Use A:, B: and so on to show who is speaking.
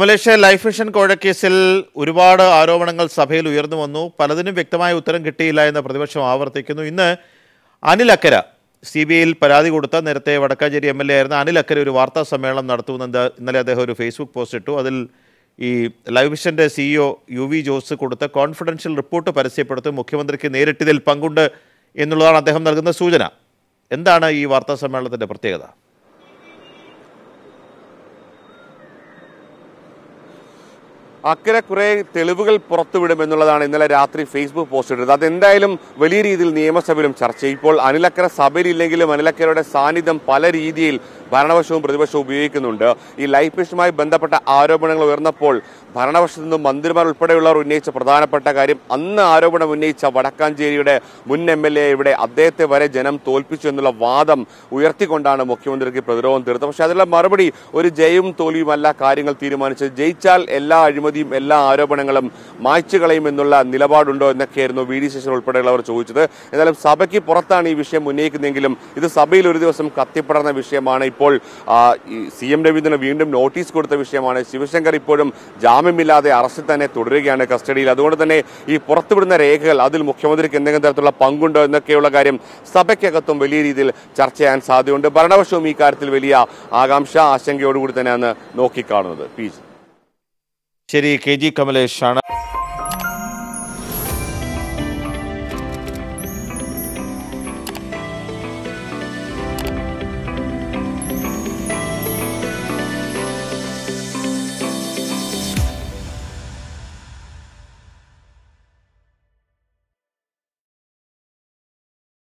A: Malaysia life mission കോഴക്കേസിൽ ഒരുപാട് ആരോപണങ്ങൾ സഭയിൽ ഉയർന്നു വന്നു പലതിനും വ്യക്തമായ ഉത്തരം കിട്ടിയില്ല എന്ന് പ്രതിപക്ഷം ആവർത്തിക്കുന്നു ഇന്ന് അനിൽ അക്കര സി ബി ഐയിൽ പരാതി കൊടുത്ത നേരത്തെ വടക്കാഞ്ചേരി എം എൽ എ ആയിരുന്ന അനിൽ അക്കര ഒരു വാർത്താ സമ്മേളനം നടത്തുമെന്ന് ഇന്നലെ അദ്ദേഹം ഒരു ഫേസ്ബുക്ക് പോസ്റ്റ് ഇട്ടു അതിൽ ഈ ലൈഫ് മിഷൻ്റെ CEO U e V Jose കൊടുത്ത കോൺഫിഡൻഷ്യൽ റിപ്പോർട്ട് പരസ്യപ്പെടുത്തും മുഖ്യമന്ത്രിക്ക് നേരിട്ടിതിൽ പങ്കുണ്ട് എന്നുള്ളതാണ് അദ്ദേഹം നൽകുന്ന സൂചന എന്താണ് ഈ വാർത്താ സമ്മേളനത്തിൻ്റെ പ്രത്യേകത
B: അക്കരെ കുറേ തെളിവുകൾ പുറത്തുവിടും എന്നുള്ളതാണ് ഇന്നലെ രാത്രി ഫേസ്ബുക്ക് പോസ്റ്റ് ഇട്ടത് അതെന്തായാലും വലിയ രീതിയിൽ നിയമസഭയിലും ചർച്ച ഇപ്പോൾ അനിലക്കര സഭയിലില്ലെങ്കിലും അനിലക്കരയുടെ സാന്നിധ്യം പല രീതിയിൽ ഭരണപക്ഷവും പ്രതിപക്ഷവും ഉപയോഗിക്കുന്നുണ്ട് ഈ ലൈഫ് മിഷനുമായി ബന്ധപ്പെട്ട ആരോപണങ്ങൾ ഉയർന്നപ്പോൾ ഭരണപക്ഷത്തു നിന്നും മന്ത്രിമാർ ഉൾപ്പെടെയുള്ളവർ ഉന്നയിച്ച പ്രധാനപ്പെട്ട കാര്യം അന്ന് ആരോപണം ഉന്നയിച്ച വടക്കാഞ്ചേരിയുടെ മുൻ എം എൽ എ ഇവിടെ അദ്ദേഹത്തെ വരെ ജനം തോൽപ്പിച്ചു എന്നുള്ള വാദം ഉയർത്തിക്കൊണ്ടാണ് മുഖ്യമന്ത്രിക്ക് പ്രതിരോധം തീർത്തത് പക്ഷേ അതിനുള്ള മറുപടി ഒരു ജയവും തോൽവിയുമല്ല കാര്യങ്ങൾ തീരുമാനിച്ചത് ജയിച്ചാൽ എല്ലാ അഴിമതി പരാതിയും എല്ലാ ആരോപണങ്ങളും മായ്ച്ചു കളയുമെന്നുള്ള നിലപാടുണ്ടോ എന്നൊക്കെയായിരുന്നു വി ഡി ശേഷൻ ഉൾപ്പെടെയുള്ളവർ ചോദിച്ചത് എന്നാലും സഭയ്ക്ക് പുറത്താണ് ഈ വിഷയം ഉന്നയിക്കുന്നതെങ്കിലും ഇത് സഭയിൽ ഒരു ദിവസം കത്തിപ്പെടുന്ന വിഷയമാണ് ഇപ്പോൾ സി എം രവീന്ദ്രന് വീണ്ടും നോട്ടീസ് കൊടുത്ത വിഷയമാണ് ശിവശങ്കർ ഇപ്പോഴും ജാമ്യമില്ലാതെ അറസ്റ്റിൽ തന്നെ തുടരുകയാണ് കസ്റ്റഡിയിൽ അതുകൊണ്ട് തന്നെ ഈ പുറത്തുവിടുന്ന രേഖകൾ അതിൽ മുഖ്യമന്ത്രിക്ക് എന്തെങ്കിലും തരത്തിലുള്ള പങ്കുണ്ടോ എന്നൊക്കെയുള്ള കാര്യം സഭയ്ക്കകത്തും വലിയ രീതിയിൽ ചർച്ച ചെയ്യാൻ സാധ്യതയുണ്ട് ഭരണപക്ഷവും ഈ കാര്യത്തിൽ വലിയ ആകാംക്ഷ ആശങ്കയോടുകൂടി തന്നെയാണ് നോക്കിക്കാണുന്നത് പി
C: ശ്രീ കെ ജി കമലേഷാണ്